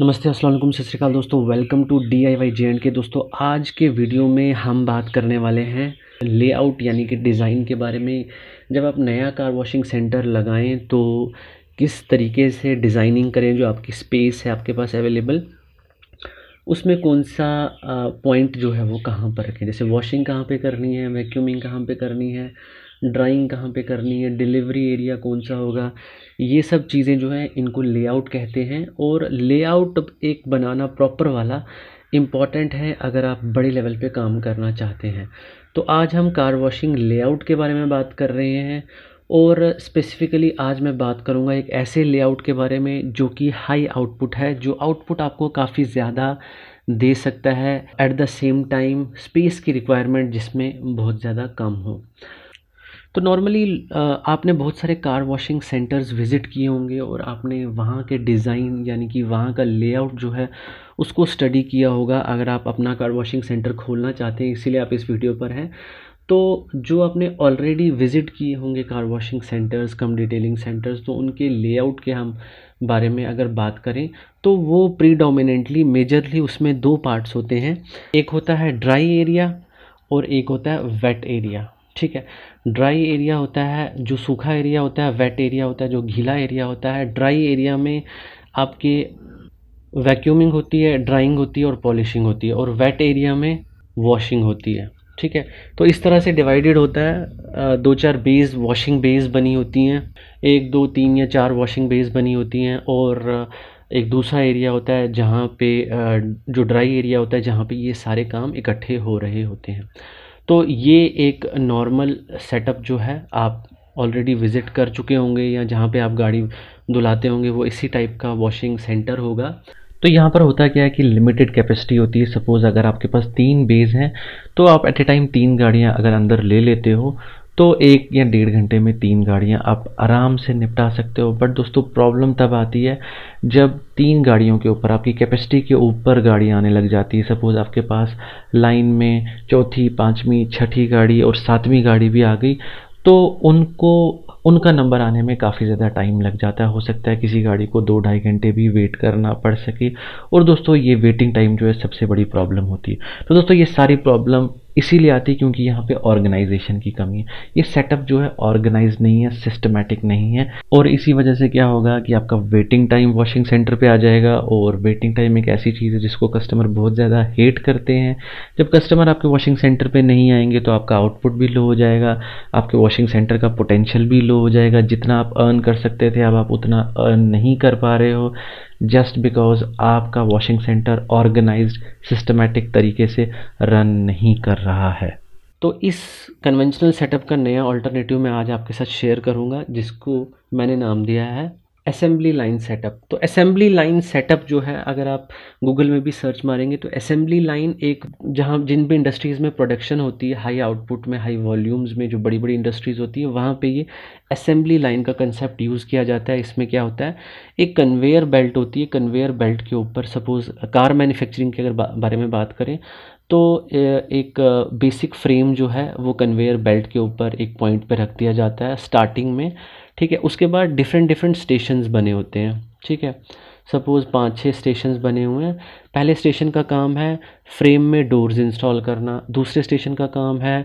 नमस्ते असलम सत श्रीकाल दोस्तों welcome to D I Y J and K दोस्तों आज के वीडियो में हम बात करने वाले हैं लेआउट यानी कि डिज़ाइन के बारे में जब आप नया कार वॉशिंग सेंटर लगाएं तो किस तरीके से डिज़ाइनिंग करें जो आपकी स्पेस है आपके पास अवेलेबल उसमें कौन सा पॉइंट जो है वो कहाँ पर रखें जैसे वॉशिंग कहाँ पर करनी है वैक्यूमिंग कहाँ पर करनी है ड्राइंग कहाँ पे करनी है डिलीवरी एरिया कौन सा होगा ये सब चीज़ें जो हैं इनको लेआउट कहते हैं और लेआउट एक बनाना प्रॉपर वाला इम्पॉर्टेंट है अगर आप बड़े लेवल पे काम करना चाहते हैं तो आज हम कार वॉशिंग लेआउट के बारे में बात कर रहे हैं और स्पेसिफ़िकली आज मैं बात करूँगा एक ऐसे लेआउट के बारे में जो कि हाई आउटपुट है जो आउटपुट आपको काफ़ी ज़्यादा दे सकता है at the same time space की रिक्वायरमेंट जिसमें बहुत ज़्यादा कम हो तो नॉर्मली आपने बहुत सारे कार वॉशिंग सेंटर्स विज़िट किए होंगे और आपने वहाँ के डिज़ाइन यानी कि वहाँ का लेआउट जो है उसको स्टडी किया होगा अगर आप अपना कार वॉशिंग सेंटर खोलना चाहते हैं इसीलिए आप इस वीडियो पर हैं तो जो आपने ऑलरेडी विज़िट किए होंगे car washing centres cum detailing centres तो उनके लेआउट के हम बारे में अगर बात करें तो वो प्रीडोमिनेंटली मेजरली उसमें दो पार्ट्स होते हैं एक होता है ड्राई एरिया और एक होता है वेट एरिया ठीक है ड्राई एरिया होता है जो सूखा एरिया होता है वेट एरिया होता है जो घीला एरिया होता है ड्राई एरिया में आपके वैक्यूमिंग होती है ड्राइंग होती है और पॉलिशिंग होती है और वेट एरिया में वॉशिंग होती है ठीक है तो इस तरह से डिवाइडेड होता है दो चार बेस वॉशिंग बेस बनी होती हैं एक दो तीन या चार वॉशिंग बेस बनी होती हैं और एक दूसरा एरिया होता है जहाँ पे जो ड्राई एरिया होता है जहाँ पे ये सारे काम इकट्ठे हो रहे होते हैं तो ये एक नॉर्मल सेटअप जो है आप ऑलरेडी विज़िट कर चुके होंगे या जहाँ पे आप गाड़ी धुलाते होंगे वो इसी टाइप का वॉशिंग सेंटर होगा तो यहाँ पर होता क्या है कि लिमिटेड कैपेसिटी होती है सपोज़ अगर आपके पास तीन बेज हैं तो आप एट ए टाइम तीन गाड़ियाँ अगर अंदर ले लेते हो तो एक या डेढ़ घंटे में तीन गाड़ियाँ आप आराम से निपटा सकते हो बट दोस्तों प्रॉब्लम तब आती है जब तीन गाड़ियों के ऊपर आपकी कैपेसिटी के ऊपर गाड़ी आने लग जाती है सपोज़ आपके पास लाइन में चौथी पाँचवीं छठी गाड़ी और सातवीं गाड़ी भी आ गई तो उनको उनका नंबर आने में काफ़ी ज़्यादा टाइम लग जाता है हो सकता है किसी गाड़ी को दो ढाई घंटे भी वेट करना पड़ सके और दोस्तों ये वेटिंग टाइम जो है सबसे बड़ी प्रॉब्लम होती है तो दोस्तों ये सारी प्रॉब्लम इसीलिए आती है क्योंकि यहाँ पे ऑर्गेनाइजेशन की कमी है ये सेटअप जो है ऑर्गेनाइज नहीं है सिस्टमेटिक नहीं है और इसी वजह से क्या होगा कि आपका वेटिंग टाइम वॉशिंग सेंटर पे आ जाएगा और वेटिंग टाइम एक ऐसी चीज़ है जिसको कस्टमर बहुत ज़्यादा हेट करते हैं जब कस्टमर आपके वॉशिंग सेंटर पर नहीं आएंगे तो आपका आउटपुट भी लो हो जाएगा आपके वॉशिंग सेंटर का पोटेंशियल भी लो हो जाएगा जितना आप अर्न कर सकते थे अब आप उतना अर्न नहीं कर पा रहे हो जस्ट बिकॉज आपका वॉशिंग सेंटर ऑर्गेनाइज सिस्टमेटिक तरीके से रन नहीं कर रहा है तो इस कन्वेंशनल सेटअप का नया ऑल्टरनेटिव मैं आज आपके साथ शेयर करूंगा जिसको मैंने नाम दिया है असेंबली लाइन सेटअप तो असेंबली लाइन सेटअप जो है अगर आप गूगल में भी सर्च मारेंगे तो असेंबली लाइन एक जहाँ जिन भी इंडस्ट्रीज़ में प्रोडक्शन होती है हाई आउटपुट में हाई वॉल्यूम्स में जो बड़ी बड़ी इंडस्ट्रीज़ होती है वहाँ पे ये असेंबली लाइन का कंसेप्ट यूज़ किया जाता है इसमें क्या होता है एक कन्वेयर बेल्ट होती है कन्वेयर बेल्ट के ऊपर सपोज़ कार मैन्युफैक्चरिंग के अगर बारे में बात करें तो एक बेसिक फ्रेम जो है वो कन्वेयर बेल्ट के ऊपर एक पॉइंट पे रख दिया जाता है स्टार्टिंग में ठीक है उसके बाद डिफरेंट डिफरेंट स्टेशन बने होते हैं ठीक है सपोज़ पाँच छः स्टेशन बने हुए हैं पहले स्टेशन का काम है फ्रेम में डोर्स इंस्टॉल करना दूसरे स्टेशन का काम है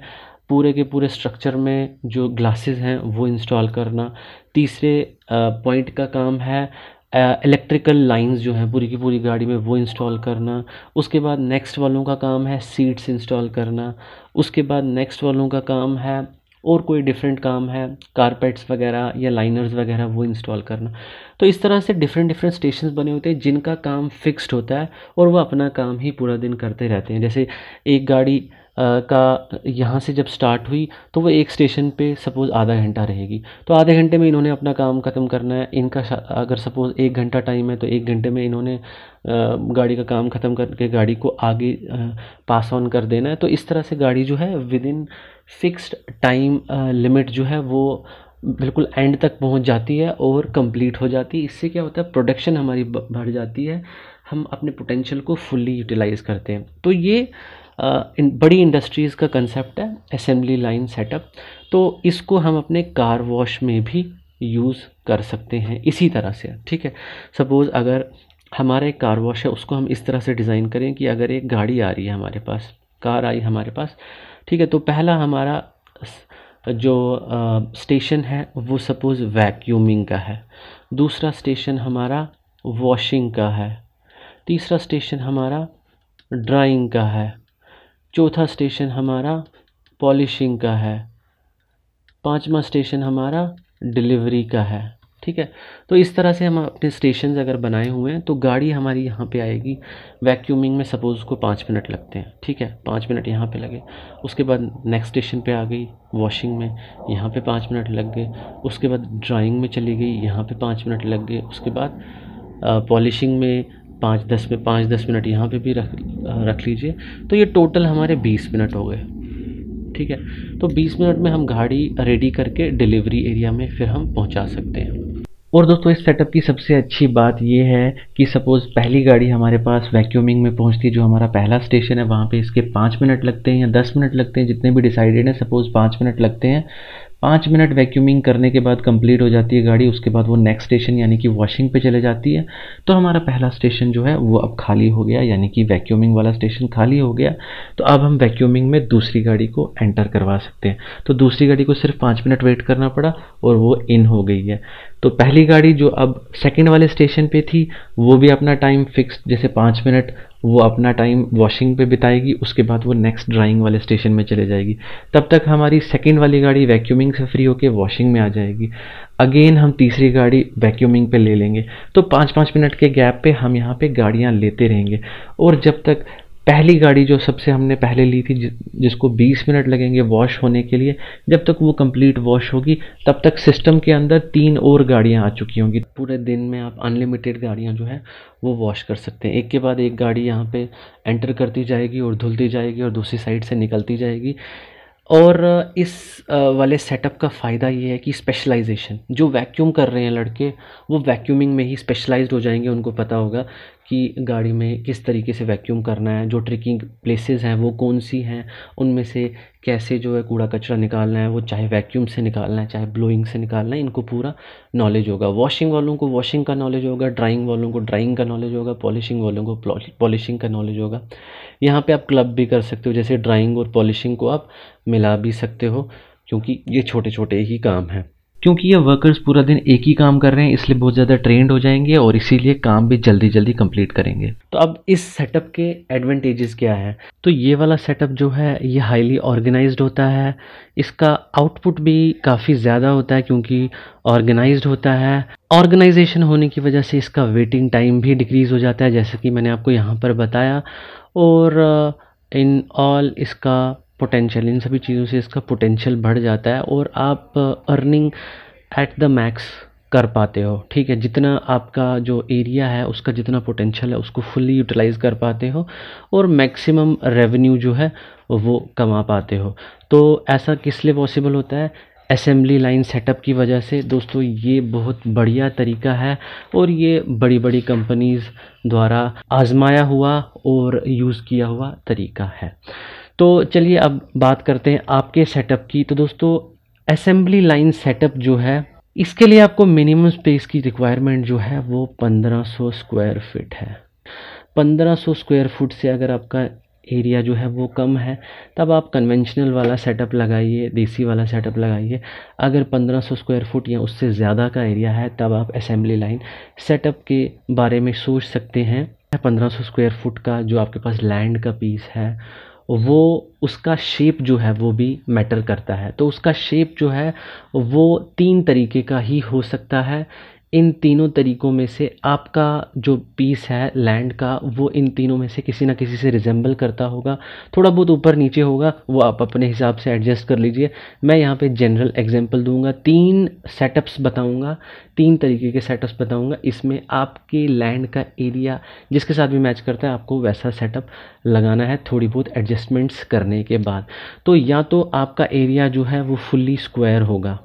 पूरे के पूरे स्ट्रक्चर में जो ग्लासेस हैं वो इंस्टॉल करना तीसरे पॉइंट का काम है इलेक्ट्रिकल लाइंस जो हैं पूरी की पूरी गाड़ी में वो इंस्टॉल करना उसके बाद नेक्स्ट वालों का काम है सीट्स इंस्टॉल करना उसके बाद नेक्स्ट वालों का काम है और कोई डिफरेंट काम है कारपेट्स वगैरह या लाइनर्स वगैरह वो इंस्टॉल करना तो इस तरह से डिफरेंट डिफरेंट स्टेशन बने होते हैं जिनका काम फिक्स्ड होता है और वह अपना काम ही पूरा दिन करते रहते हैं जैसे एक गाड़ी का यहाँ से जब स्टार्ट हुई तो वो एक स्टेशन पे सपोज़ आधा घंटा रहेगी तो आधे घंटे में इन्होंने अपना काम ख़त्म करना है इनका अगर सपोज़ एक घंटा टाइम है तो एक घंटे में इन्होंने गाड़ी का काम ख़त्म करके गाड़ी को आगे पास ऑन कर देना है तो इस तरह से गाड़ी जो है within fixed time limit जो है वो बिल्कुल एंड तक पहुंच जाती है और कंप्लीट हो जाती है इससे क्या होता है प्रोडक्शन हमारी बढ़ जाती है हम अपने पोटेंशियल को फुल्ली यूटिलाइज़ करते हैं तो ये आ, इन, बड़ी इंडस्ट्रीज़ का कंसेप्ट है असेंबली लाइन सेटअप तो इसको हम अपने कार वॉश में भी यूज़ कर सकते हैं इसी तरह से ठीक है सपोज़ अगर हमारे एक कार वॉश है उसको हम इस तरह से डिज़ाइन करें कि अगर एक गाड़ी आ रही है हमारे पास कार आई हमारे पास ठीक है तो पहला हमारा जो स्टेशन है वो सपोज़ वैक्यूमिंग का है दूसरा स्टेशन हमारा वॉशिंग का है तीसरा स्टेशन हमारा ड्राइंग का है चौथा स्टेशन हमारा पॉलिशिंग का है पांचवा स्टेशन हमारा डिलीवरी का है ठीक है तो इस तरह से हम अपने स्टेशन अगर बनाए हुए हैं तो गाड़ी हमारी यहाँ पे आएगी वैक्यूमिंग में सपोज़ उसको पाँच मिनट लगते हैं ठीक है पाँच मिनट यहाँ पे लगे उसके बाद नेक्स्ट स्टेशन पे आ गई वॉशिंग में यहाँ पे पाँच मिनट लग गए उसके बाद ड्राइंग में चली गई यहाँ पे पाँच मिनट लग गए उसके बाद पॉलिशिंग में पाँच दस में पाँच दस मिनट यहाँ पे भी रख रख लीजिए तो ये टोटल हमारे बीस मिनट हो गए ठीक है तो बीस मिनट में हम गाड़ी रेडी करके डिलीवरी एरिया में फिर हम पहुँचा सकते हैं और दोस्तों इस सेटअप की सबसे अच्छी बात यह है कि सपोज़ पहली गाड़ी हमारे पास वैक्यूमिंग में पहुंचती है जो हमारा पहला स्टेशन है वहाँ पे इसके पाँच मिनट लगते हैं या दस मिनट लगते हैं जितने भी डिसाइडेड हैं सपोज़ पाँच मिनट लगते हैं पाँच मिनट वैक्यूमिंग करने के बाद कंप्लीट हो जाती है गाड़ी उसके बाद वो नेक्स्ट स्टेशन यानी कि वॉशिंग पे चले जाती है तो हमारा पहला स्टेशन जो है वो अब खाली हो गया यानी कि वैक्यूमिंग वाला स्टेशन खाली हो गया तो अब हम वैक्यूमिंग में दूसरी गाड़ी को एंटर करवा सकते हैं तो दूसरी गाड़ी को सिर्फ पाँच मिनट वेट करना पड़ा और वो इन हो गई है तो पहली गाड़ी जो अब सेकेंड वाले स्टेशन पर थी वो भी अपना टाइम फिक्स जैसे पाँच मिनट वो अपना टाइम वॉशिंग पे बिताएगी उसके बाद वो नेक्स्ट ड्राइंग वाले स्टेशन में चले जाएगी तब तक हमारी सेकेंड वाली गाड़ी वैक्यूमिंग से फ्री होकर वॉशिंग में आ जाएगी अगेन हम तीसरी गाड़ी वैक्यूमिंग पे ले लेंगे तो पाँच पाँच मिनट के गैप पे हम यहाँ पे गाड़ियाँ लेते रहेंगे और जब तक पहली गाड़ी जो सबसे हमने पहले ली थी जिसको 20 मिनट लगेंगे वॉश होने के लिए जब तक वो कंप्लीट वॉश होगी तब तक सिस्टम के अंदर तीन और गाड़ियाँ आ चुकी होंगी पूरे दिन में आप अनलिमिटेड गाड़ियाँ जो है वो वॉश कर सकते हैं एक के बाद एक गाड़ी यहाँ पे एंटर करती जाएगी और धुलती जाएगी और दूसरी साइड से निकलती जाएगी और इस वाले सेटअप का फ़ायदा ये है कि स्पेशलाइजेशन जो वैक्यूम कर रहे हैं लड़के वो वैक्यूमिंग में ही स्पेशलाइज्ड हो जाएंगे उनको पता होगा कि गाड़ी में किस तरीके से वैक्यूम करना है जो ट्रिकिंग प्लेसेस हैं वो कौन सी हैं उनमें से कैसे जो है कूड़ा कचरा निकालना है वो चाहे वैक्यूम से निकालना है चाहे ब्लोइंग से निकालना है इनको पूरा नॉलेज होगा वॉशिंग वालों को वॉशिंग का नॉलेज होगा ड्राइंग वालों को ड्राइंग का नॉलेज होगा पॉलिशिंग वालों को पॉलिशिंग का नॉलेज होगा यहाँ पर आप क्लब भी कर सकते हो जैसे ड्राइंग और पॉलिशिंग को आप मिला भी सकते हो क्योंकि ये छोटे छोटे ही काम हैं क्योंकि ये वर्कर्स पूरा दिन एक ही काम कर रहे हैं इसलिए बहुत ज़्यादा ट्रेंड हो जाएंगे और इसीलिए काम भी जल्दी जल्दी कंप्लीट करेंगे तो अब इस सेटअप के एडवांटेजेस क्या है तो ये वाला सेटअप जो है ये हाईली ऑर्गेनाइज्ड होता है इसका आउटपुट भी काफ़ी ज़्यादा होता है क्योंकि ऑर्गेनाइज्ड होता है ऑर्गेनाइजेशन होने की वजह से इसका वेटिंग टाइम भी डिक्रीज़ हो जाता है जैसे कि मैंने आपको यहाँ पर बताया और इन uh, ऑल इसका पोटेंशियल इन सभी चीज़ों से इसका पोटेंशियल बढ़ जाता है और आप अर्निंग एट द मैक्स कर पाते हो ठीक है जितना आपका जो एरिया है उसका जितना पोटेंशियल है उसको फुल्ली यूटिलाइज कर पाते हो और मैक्सिमम रेवेन्यू जो है वो कमा पाते हो तो ऐसा किस लिए पॉसिबल होता है असेंबली लाइन सेटअप की वजह से दोस्तों ये बहुत बढ़िया तरीका है और ये बड़ी बड़ी कंपनीज़ द्वारा आजमाया हुआ और यूज़ किया हुआ तरीका है तो चलिए अब बात करते हैं आपके सेटअप की तो दोस्तों असेंबली लाइन सेटअप जो है इसके लिए आपको मिनिमम स्पेस की रिक्वायरमेंट जो है वो 1500 स्क्वायर फिट है 1500 स्क्वायर फुट से अगर आपका एरिया जो है वो कम है तब आप कन्वेंशनल वाला सेटअप लगाइए देसी वाला सेटअप लगाइए अगर 1500 स्क्वायर फुट या उससे ज़्यादा का एरिया है तब आप असेंबली लाइन सेटअप के बारे में सोच सकते हैं 1500 स्क्वायर फुट का जो आपके पास लैंड का पीस है वो उसका शेप जो है वो भी मैटर करता है तो उसका शेप जो है वो तीन तरीके का ही हो सकता है इन तीनों तरीक़ों में से आपका जो पीस है लैंड का वो इन तीनों में से किसी ना किसी से रिजेम्बल करता होगा थोड़ा बहुत ऊपर नीचे होगा वो आप अपने हिसाब से एडजस्ट कर लीजिए मैं यहाँ पे जनरल एग्जांपल दूंगा तीन सेटअप्स बताऊंगा तीन तरीके के सेटअप्स बताऊंगा इसमें आपके लैंड का एरिया जिसके साथ भी मैच करता है आपको वैसा सेटअप लगाना है थोड़ी बहुत एडजस्टमेंट्स करने के बाद तो या तो आपका एरिया जो है वो फुल्ली स्क्वायर होगा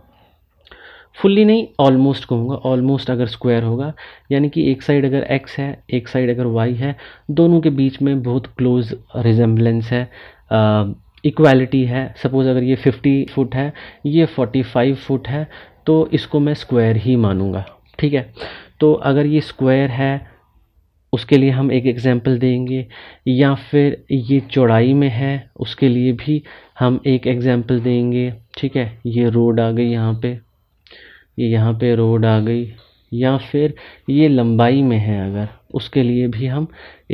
फुल्ली नहीं ऑलमोस्ट कहूँगा ऑलमोस्ट अगर स्क्वायर होगा यानी कि एक साइड अगर एक्स है एक साइड अगर वाई है दोनों के बीच में बहुत क्लोज रिजेंबलेंस है इक्वालिटी है सपोज़ अगर ये 50 फुट है ये 45 फुट है तो इसको मैं स्क्वायर ही मानूँगा ठीक है तो अगर ये स्क्वायर है उसके लिए हम एक एग्ज़ाम्पल देंगे या फिर ये चौड़ाई में है उसके लिए भी हम एक एग्ज़ाम्पल देंगे ठीक है ये रोड आ गई यहाँ पे ये यहाँ पे रोड आ गई या फिर ये लंबाई में है अगर उसके लिए भी हम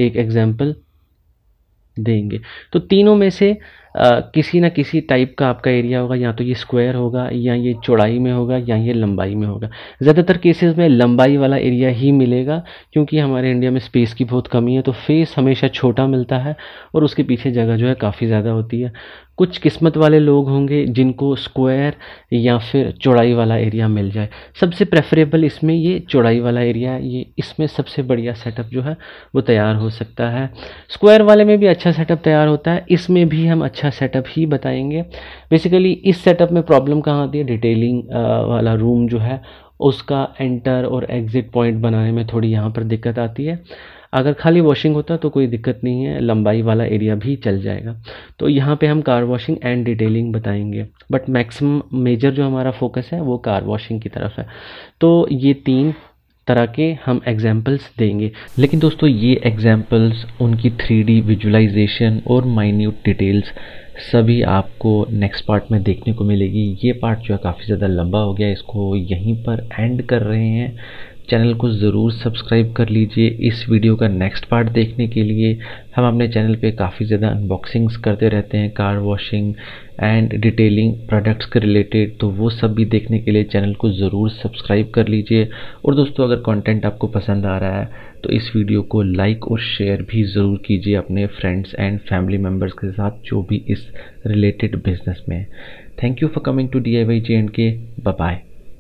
एक एग्जाम्पल देंगे तो तीनों में से किसी ना किसी टाइप का आपका एरिया होगा या तो ये स्क्वायर होगा या ये चौड़ाई में होगा या ये लंबाई में होगा ज़्यादातर केसेस में लंबाई वाला एरिया ही मिलेगा क्योंकि हमारे इंडिया में स्पेस की बहुत कमी है तो फेस हमेशा छोटा मिलता है और उसके पीछे जगह जो है काफ़ी ज़्यादा होती है कुछ किस्मत वाले लोग होंगे जिनको स्क्वायर या फिर चौड़ाई वाला एरिया मिल जाए सबसे प्रेफरेबल इसमें ये चौड़ाई वाला एरिया है ये इसमें सबसे बढ़िया सेटअप जो है वो तैयार हो सकता है स्क्वायर वाले में भी अच्छा सेटअप तैयार होता है इसमें भी हम अच्छा अच्छा सेटअप ही बताएंगे बेसिकली इस सेटअप में प्रॉब्लम कहाँ आती है डिटेलिंग वाला रूम जो है उसका एंटर और एग्ज़िट पॉइंट बनाने में थोड़ी यहाँ पर दिक्कत आती है अगर खाली वॉशिंग होता तो कोई दिक्कत नहीं है लंबाई वाला एरिया भी चल जाएगा तो यहाँ पे हम कार वॉशिंग एंड डिटेलिंग बताएंगे बट मैक्सिमम मेजर जो हमारा फोकस है वो कार वॉशिंग की तरफ है तो ये तीन तरह के हम एग्जाम्पल्स देंगे लेकिन दोस्तों ये एग्जाम्पल्स उनकी थ्री डी विजुलाइजेशन और माइन्यूट डिटेल्स सभी आपको नेक्स्ट पार्ट में देखने को मिलेगी ये पार्ट जो है काफ़ी ज़्यादा लंबा हो गया इसको यहीं पर एंड कर रहे हैं चैनल को ज़रूर सब्सक्राइब कर लीजिए इस वीडियो का नेक्स्ट पार्ट देखने के लिए हम अपने चैनल पे काफ़ी ज़्यादा अनबॉक्सिंग्स करते रहते हैं car washing and detailing products के रिलेटेड तो वो सब भी देखने के लिए चैनल को ज़रूर सब्सक्राइब कर लीजिए और दोस्तों अगर कंटेंट आपको पसंद आ रहा है तो इस वीडियो को लाइक और शेयर भी ज़रूर कीजिए अपने फ्रेंड्स एंड फैमिली मेम्बर्स के साथ जो भी इस रिलेटेड बिजनेस में thank you for coming to D I Y J and K bye